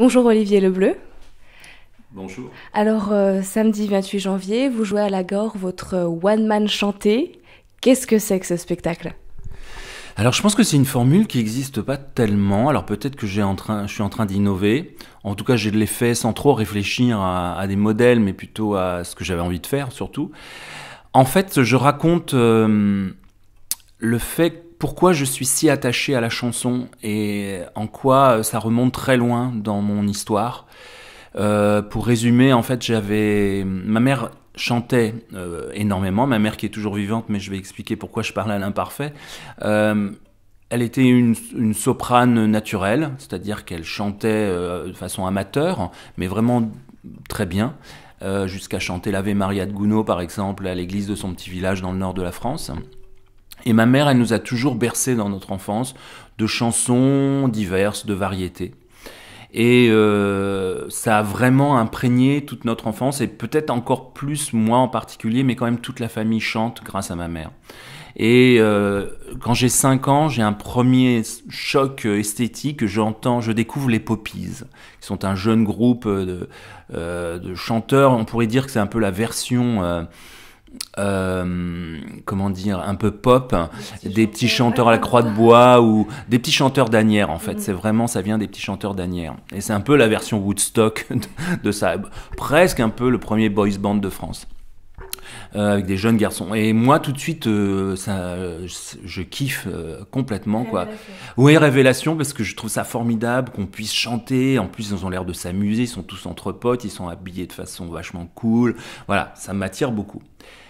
Bonjour Olivier Lebleu. Bonjour. Alors, euh, samedi 28 janvier, vous jouez à la Gore votre euh, One Man Chanté. Qu'est-ce que c'est que ce spectacle alors je pense que c'est une formule qui n'existe pas tellement. Alors peut-être que je suis en train d'innover. En tout cas, je l'ai fait sans trop réfléchir à, des modèles, mais plutôt à ce que j'avais envie de faire surtout. En fait, je raconte euh, le fait pourquoi je suis si attaché à la chanson et en quoi euh, ça remonte très loin dans mon histoire. Euh, pour résumer, en fait, j'avais ma mère chantait euh, énormément. Ma mère qui est toujours vivante, mais je vais expliquer pourquoi je parle à l'imparfait. elle était une, une soprane naturelle, c'est-à-dire qu'elle chantait de façon amateur, mais vraiment très bien, jusqu'à chanter l'Ave Maria de Gounod, par exemple, à l'église de son petit village dans le nord de la France. Et ma mère, elle nous a toujours bercé dans notre enfance de chansons diverses, de variétés. Et euh, ça a vraiment imprégné toute notre enfance et peut-être encore plus moi en particulier, mais quand même toute la famille chante grâce à ma mère. Et euh, quand j'ai 5 ans, j'ai un premier choc esthétique. J'entends, je découvre les Poppies, qui sont un jeune groupe de, euh, de chanteurs. On pourrait dire que c'est un peu la version euh, comment dire, un peu pop, des petits, chanteurs à la croix de bois ou des petits chanteurs d'Anières en fait. Mm-hmm. C'est vraiment, ça vient des petits chanteurs d'Anières. Et c'est un peu la version Woodstock de ça. Presque un peu le premier boys band de France. Euh, avec des jeunes garçons. Et moi, tout de suite, euh, ça, je kiffe euh, complètement. Quoi. Oui, révélation, parce que je trouve ça formidable qu'on puisse chanter. En plus, ils ont l'air de s'amuser, ils sont tous entre potes, ils sont habillés de façon vachement cool. Voilà, ça m'attire beaucoup.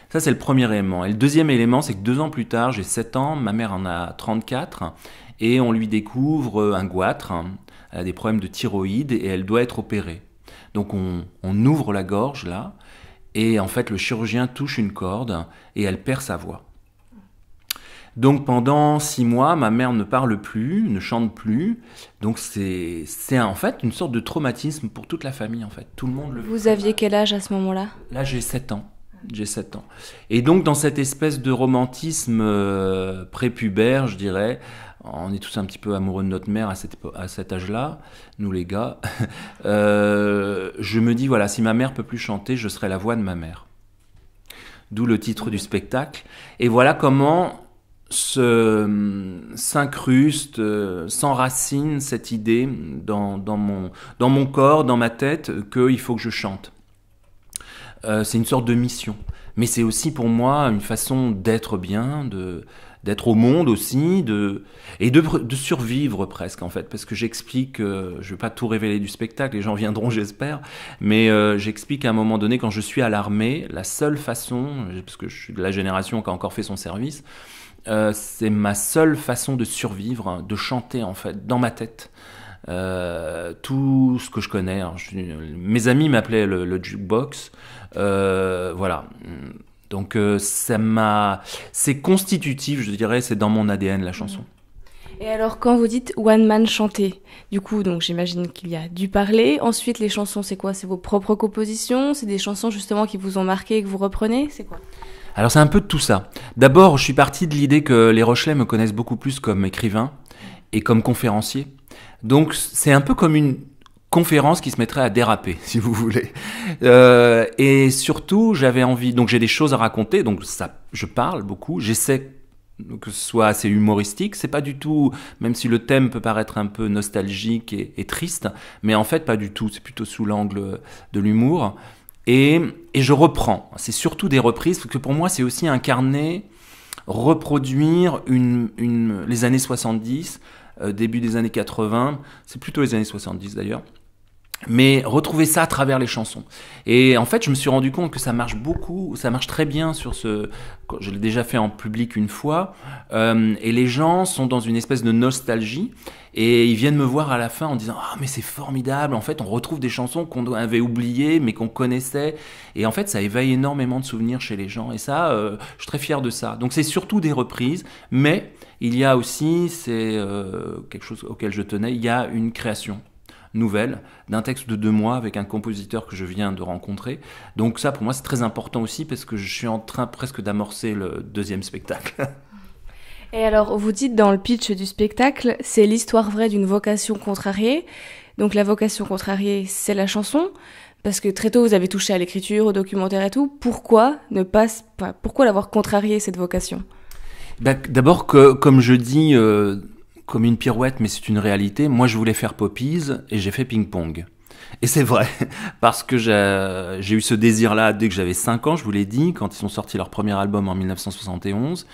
Ça, c'est le premier élément. Et le deuxième élément, c'est que deux ans plus tard, j'ai 7 ans, ma mère en a 34, et on lui découvre un goitre. Hein. Elle a des problèmes de thyroïde et elle doit être opérée. Donc on ouvre la gorge là, et en fait, le chirurgien touche une corde et elle perd sa voix. Donc pendant six mois, ma mère ne parle plus, ne chante plus. Donc c'est en fait une sorte de traumatisme pour toute la famille en fait. Tout le monde le. Vous aviez quel âge à ce moment-là Là, Là j'ai 7 ans. J'ai 7 ans. Et donc, dans cette espèce de romantisme euh, prépubère, je dirais, on est tous un petit peu amoureux de notre mère à, cet âge-là, nous les gars, euh, je me dis, voilà, si ma mère peut plus chanter, je serai la voix de ma mère. D'où le titre du spectacle. Et voilà comment euh, s'incruste, s'enracine cette idée mon, dans mon corps, dans ma tête, qu'il faut que je chante. Euh, c'est une sorte de mission. Mais c'est aussi pour moi une façon d'être bien, de d'être au monde aussi, de et de, survivre presque en fait, parce que j'explique, euh, je vais pas tout révéler du spectacle, les gens viendront j'espère, mais euh, j'explique à un moment donné quand je suis à l'armée, la seule façon, parce que je suis de la génération qui a encore fait son service, c'est ma seule façon de survivre, de chanter en fait dans ma tête. Euh, tout ce que je connais. Hein, mes amis m'appelaient le, jukebox. Euh, voilà. Donc euh, ça m'a, c'est constitutif, je dirais, c'est dans mon ADN la chanson. Et alors quand vous dites one man chanté, du coup donc j'imagine qu'il y a du parler. Ensuite les chansons, c'est quoi C'est vos propres compositions C'est des chansons justement qui vous ont marqué et que vous reprenez C'est quoi alors c'est un peu de tout ça. D'abord, je suis parti de l'idée que les Rochelais me connaissent beaucoup plus comme écrivain et comme conférencier donc c'est un peu comme une conférence qui se mettrait à déraper, si vous voulez. Euh, et surtout, j'avais envie, donc j'ai des choses à raconter, donc ça, je parle beaucoup, j'essaie que ce soit assez humoristique. C'est pas du tout, même si le thème peut paraître un peu nostalgique et, triste, mais en fait pas du tout. C'est plutôt sous l'angle de l'humour. Et, et, je reprends. C'est surtout des reprises, parce que pour moi c'est aussi incarner, reproduire une, une, les années 70 euh, début des années 80, c'est plutôt les années 70 d'ailleurs mais retrouver ça à travers les chansons. Et en fait, je me suis rendu compte que ça marche beaucoup, ça marche très bien sur ce. Je l'ai déjà fait en public une fois, euh, et les gens sont dans une espèce de nostalgie, et ils viennent me voir à la fin en disant Ah, mais c'est formidable, en fait, on retrouve des chansons qu'on avait oubliées, mais qu'on connaissait. Et en fait, ça éveille énormément de souvenirs chez les gens, et ça, euh, je suis très fier de ça. Donc, c'est surtout des reprises, mais il y a aussi, c'est euh, quelque chose auquel je tenais, il y a une création nouvelle, d'un texte de deux mois avec un compositeur que je viens de rencontrer. Donc ça, pour moi, c'est très important aussi parce que je suis en train presque d'amorcer le deuxième spectacle. Et alors, vous dites dans le pitch du spectacle, c'est l'histoire vraie d'une vocation contrariée. Donc la vocation contrariée, c'est la chanson. Parce que très tôt, vous avez touché à l'écriture, au documentaire et tout. Pourquoi ne pas, pourquoi l'avoir contrariée, cette vocation bah, D'abord que, comme je dis... Euh, comme une pirouette, mais c'est une réalité. Moi, je voulais faire Poppies et j'ai fait ping-pong. Et c'est vrai, parce que j'ai eu ce désir-là dès que j'avais 5 ans, je vous l'ai dit, quand ils ont sorti leur premier album en 1971.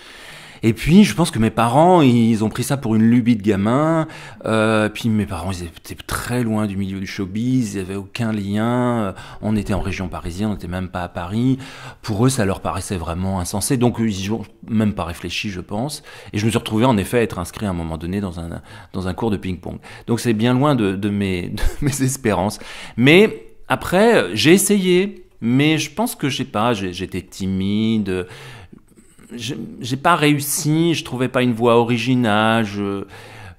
Et puis, je pense que mes parents, ils ont pris ça pour une lubie de gamin. Euh, puis mes parents, ils étaient très loin du milieu du showbiz, ils avait aucun lien. Euh, on était en région parisienne, on n'était même pas à Paris. Pour eux, ça leur paraissait vraiment insensé. Donc, ils n'y ont même pas réfléchi, je pense. Et je me suis retrouvé, en effet, à être inscrit à un moment donné dans un, dans un cours de ping-pong. Donc, c'est bien loin de, de, mes, mes espérances. Mais après, j'ai essayé. Mais je pense que je sais pas, j'étais timide, j'ai pas réussi, je trouvais pas une voix originale,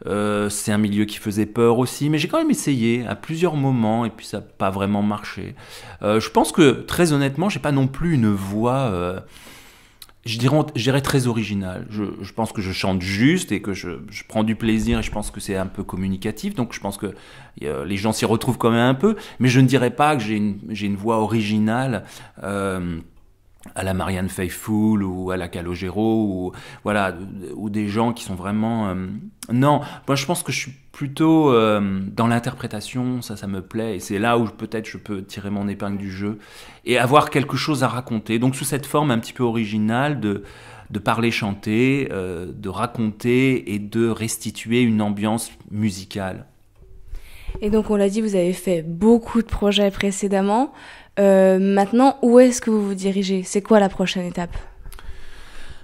euh, c'est un milieu qui faisait peur aussi, mais j'ai quand même essayé à plusieurs moments et puis ça n'a pas vraiment marché. Euh, je pense que très honnêtement, j'ai pas non plus une voix, euh, je, dirais, très originale. Je, pense que je chante juste et que je, prends du plaisir et je pense que c'est un peu communicatif, donc je pense que les gens s'y retrouvent quand même un peu, mais je ne dirais pas que j'ai une, une, voix originale à la Marianne Faithfull ou à la Calogero ou voilà ou des gens qui sont vraiment euh, non moi je pense que je suis plutôt euh, dans l'interprétation ça ça me plaît et c'est là où peut-être je peux tirer mon épingle du jeu et avoir quelque chose à raconter donc sous cette forme un petit peu originale de parler chanter euh, de raconter et de restituer une ambiance musicale et donc, on l'a dit, vous avez fait beaucoup de projets précédemment. Euh, maintenant, où est-ce que vous vous dirigez C'est quoi la prochaine étape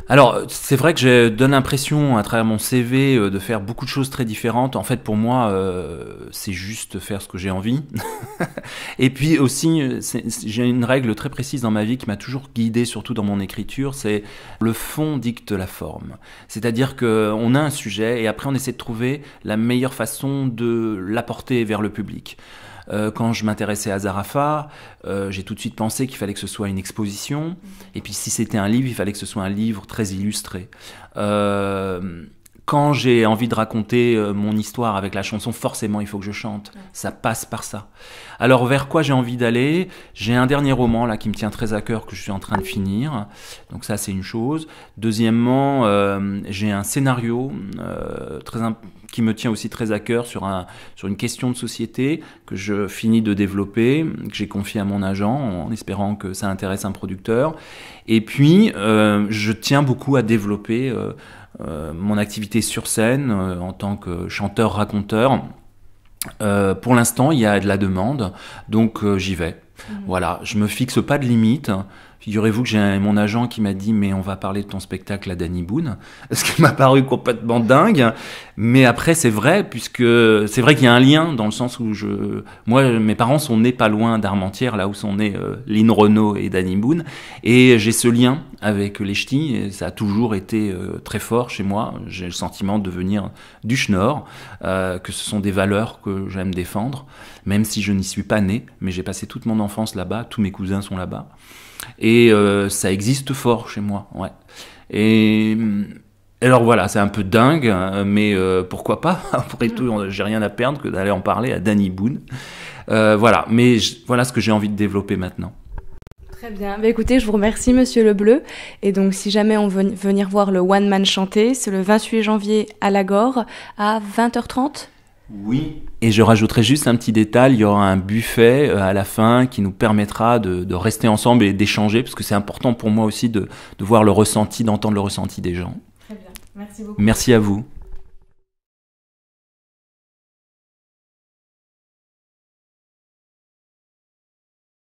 alors, euh, c'est vrai que j'ai euh, donné l'impression, à travers mon CV, euh, de faire beaucoup de choses très différentes. En fait, pour moi, c'est juste faire ce que j'ai envie. et puis aussi, j'ai une règle très précise dans ma vie qui m'a toujours guidé, surtout dans mon écriture, c'est le fond dicte la forme. C'est-à-dire qu'on a un sujet et après, on essaie de trouver la meilleure façon de l'apporter vers le public. Euh, quand je m'intéressais à Zarafa, euh, j'ai tout de suite pensé qu'il fallait que ce soit une exposition. Et puis si c'était un livre, il fallait que ce soit un livre très illustré. Euh, quand j'ai envie de raconter mon histoire avec la chanson, forcément il faut que je chante. Ça passe par ça. Alors vers quoi j'ai envie d'aller J'ai un dernier roman là qui me tient très à cœur que je suis en train de finir. Donc ça c'est une chose. Deuxièmement, j'ai un scénario très important qui me tient aussi très à cœur sur, sur une question de société que je finis de développer, que j'ai confié à mon agent en espérant que ça intéresse un producteur. Et puis, euh, je tiens beaucoup à développer euh, euh, mon activité sur scène en tant que chanteur-raconteur. pour l'instant, il y a de la demande, donc j'y vais. Mmh. Voilà, je me fixe pas de limite. Figurez-vous que j'ai mon agent qui m'a dit mais on va parler de ton spectacle à Danny Boone, ce qui m'a paru complètement dingue. Mais après c'est vrai puisque c'est vrai qu'il y a un lien dans le sens où je, moi mes parents sont nés pas loin d'Armentières là où sont nés euh, Lynn Renault et Danny Boone et j'ai ce lien avec les ch'tis et ça a toujours été euh, très fort chez moi. J'ai le sentiment de venir du Schnorr, euh, que ce sont des valeurs que j'aime défendre, même si je n'y suis pas né, mais j'ai passé toute mon enfance là-bas, tous mes cousins sont là-bas. Et euh, ça existe fort chez moi, Et mm, alors voilà, c'est un peu dingue, hein, mais euh, pourquoi pas Après mm. tout, j'ai rien à perdre que d'aller en parler à Danny Boone. Euh, voilà, mais voilà ce que j'ai envie de développer maintenant. Très bien. Bah, écoutez, je vous remercie, Monsieur Le Bleu. Et donc, si jamais on veut venir voir le One Man chanter, c'est le 28 janvier à Lagore à 20h30. Oui. Et je rajouterai juste un petit détail, il y aura un buffet euh, à la fin qui nous permettra de, rester ensemble et d'échanger, parce que c'est important pour moi aussi de, de voir le ressenti, d'entendre le ressenti des gens. Très bien, merci beaucoup. Merci à vous.